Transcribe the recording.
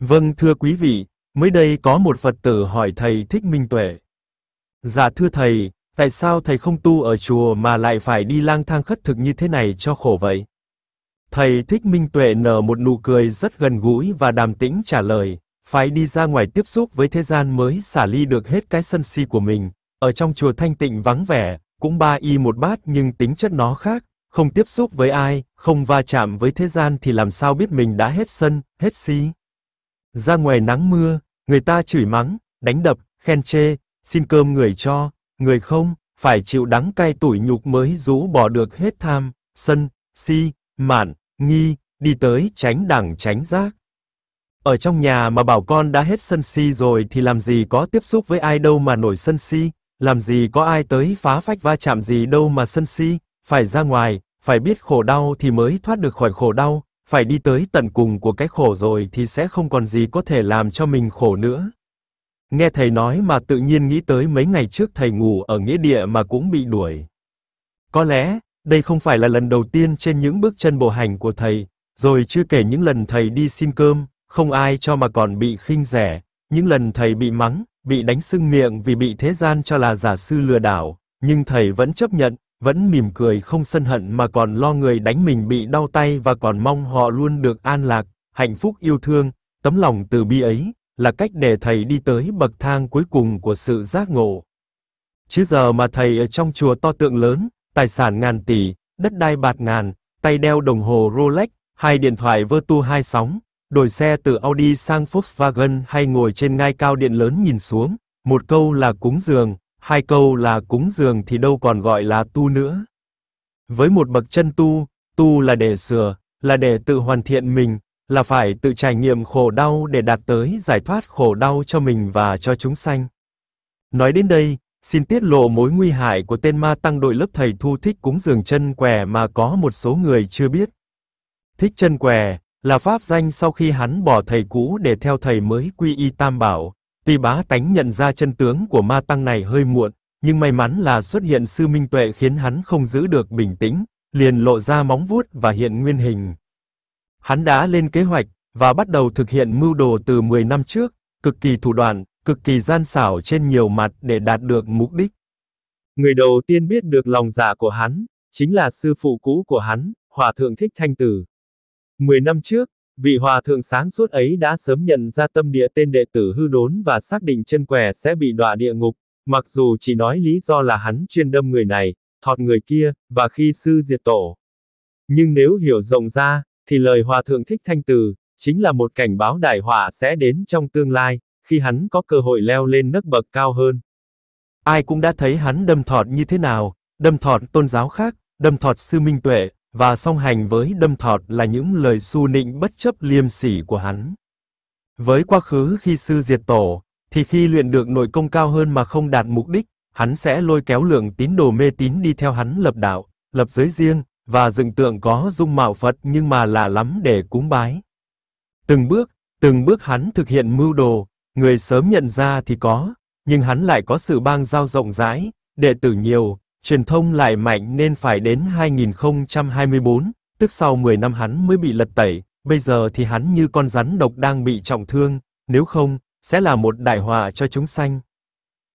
Vâng thưa quý vị, mới đây có một Phật tử hỏi thầy Thích Minh Tuệ. Dạ thưa thầy, tại sao thầy không tu ở chùa mà lại phải đi lang thang khất thực như thế này cho khổ vậy? Thầy Thích Minh Tuệ nở một nụ cười rất gần gũi và đàm tĩnh trả lời, phải đi ra ngoài tiếp xúc với thế gian mới xả ly được hết cái sân si của mình, ở trong chùa thanh tịnh vắng vẻ, cũng ba y một bát nhưng tính chất nó khác, không tiếp xúc với ai, không va chạm với thế gian thì làm sao biết mình đã hết sân, hết si. Ra ngoài nắng mưa, người ta chửi mắng, đánh đập, khen chê, xin cơm người cho, người không, phải chịu đắng cay tủi nhục mới rũ bỏ được hết tham, sân, si, mạn, nghi, đi tới tránh đẳng tránh giác. Ở trong nhà mà bảo con đã hết sân si rồi thì làm gì có tiếp xúc với ai đâu mà nổi sân si, làm gì có ai tới phá phách va chạm gì đâu mà sân si, phải ra ngoài, phải biết khổ đau thì mới thoát được khỏi khổ đau, phải đi tới tận cùng của cái khổ rồi thì sẽ không còn gì có thể làm cho mình khổ nữa. Nghe thầy nói mà tự nhiên nghĩ tới mấy ngày trước thầy ngủ ở nghĩa địa mà cũng bị đuổi. Có lẽ, đây không phải là lần đầu tiên trên những bước chân bộ hành của thầy, rồi chưa kể những lần thầy đi xin cơm, không ai cho mà còn bị khinh rẻ, những lần thầy bị mắng, bị đánh sưng miệng vì bị thế gian cho là giả sư lừa đảo, nhưng thầy vẫn chấp nhận, vẫn mỉm cười không sân hận mà còn lo người đánh mình bị đau tay và còn mong họ luôn được an lạc, hạnh phúc yêu thương, tấm lòng từ bi ấy là cách để thầy đi tới bậc thang cuối cùng của sự giác ngộ. Chứ giờ mà thầy ở trong chùa to tượng lớn, tài sản ngàn tỷ, đất đai bạt ngàn, tay đeo đồng hồ Rolex, hai điện thoại Vertu hai sóng, đổi xe từ Audi sang Volkswagen hay ngồi trên ngai cao điện lớn nhìn xuống, một câu là cúng dường, hai câu là cúng dường thì đâu còn gọi là tu nữa. Với một bậc chân tu, tu là để sửa, là để tự hoàn thiện mình, là phải tự trải nghiệm khổ đau để đạt tới giải thoát khổ đau cho mình và cho chúng sanh. Nói đến đây, xin tiết lộ mối nguy hại của tên ma tăng đội lớp thầy thu thích cúng dường chân què mà có một số người chưa biết. Thích chân què là pháp danh sau khi hắn bỏ thầy cũ để theo thầy mới quy y Tam Bảo, Tuy bá tánh nhận ra chân tướng của ma tăng này hơi muộn, nhưng may mắn là xuất hiện sư minh tuệ khiến hắn không giữ được bình tĩnh, liền lộ ra móng vuốt và hiện nguyên hình. Hắn đã lên kế hoạch và bắt đầu thực hiện mưu đồ từ 10 năm trước, cực kỳ thủ đoạn, cực kỳ gian xảo trên nhiều mặt để đạt được mục đích. Người đầu tiên biết được lòng dạ của hắn, chính là sư phụ cũ của hắn, Hòa Thượng Thích Thanh Tử. Mười năm trước, Vị hòa thượng sáng suốt ấy đã sớm nhận ra tâm địa tên đệ tử hư đốn và xác định chân què sẽ bị đọa địa ngục, mặc dù chỉ nói lý do là hắn chuyên đâm người này, thọt người kia, và khi sư diệt tổ. Nhưng nếu hiểu rộng ra, thì lời hòa thượng thích thanh từ, chính là một cảnh báo đại họa sẽ đến trong tương lai, khi hắn có cơ hội leo lên nấc bậc cao hơn. Ai cũng đã thấy hắn đâm thọt như thế nào, đâm thọt tôn giáo khác, đâm thọt sư minh tuệ, và song hành với đâm thọt là những lời xu nịnh bất chấp liêm sỉ của hắn. Với quá khứ khi sư diệt tổ, thì khi luyện được nội công cao hơn mà không đạt mục đích, hắn sẽ lôi kéo lượng tín đồ mê tín đi theo hắn lập đạo, lập giới riêng, và dựng tượng có dung mạo Phật nhưng mà lạ lắm để cúng bái. Từng bước, từng bước hắn thực hiện mưu đồ, người sớm nhận ra thì có, nhưng hắn lại có sự bang giao rộng rãi, đệ tử nhiều, Truyền thông lại mạnh nên phải đến 2024, tức sau 10 năm hắn mới bị lật tẩy, bây giờ thì hắn như con rắn độc đang bị trọng thương, nếu không, sẽ là một đại họa cho chúng sanh.